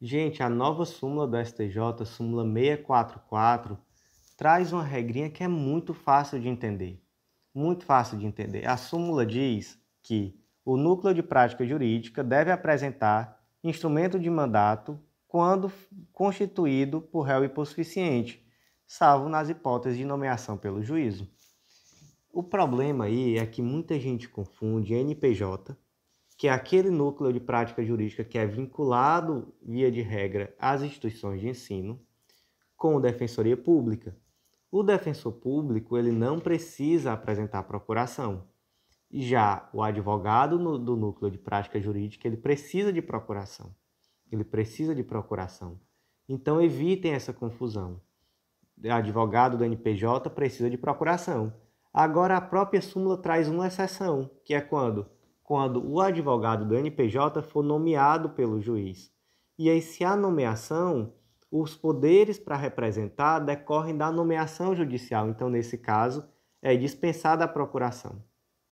Gente, a nova súmula do STJ, súmula 644, traz uma regrinha que é muito fácil de entender. Muito fácil de entender. A súmula diz que o núcleo de prática jurídica deve apresentar instrumento de mandato quando constituído por réu e por suficiente, salvo nas hipóteses de nomeação pelo juízo. O problema aí é que muita gente confunde NPJ que é aquele núcleo de prática jurídica que é vinculado, via de regra, às instituições de ensino, com defensoria pública. O defensor público ele não precisa apresentar procuração. Já o advogado do núcleo de prática jurídica ele precisa de procuração. Ele precisa de procuração. Então evitem essa confusão. Advogado do NPJ precisa de procuração. Agora a própria súmula traz uma exceção, que é quando quando o advogado do NPJ for nomeado pelo juiz. E aí, se há nomeação, os poderes para representar decorrem da nomeação judicial. Então, nesse caso, é dispensada a procuração.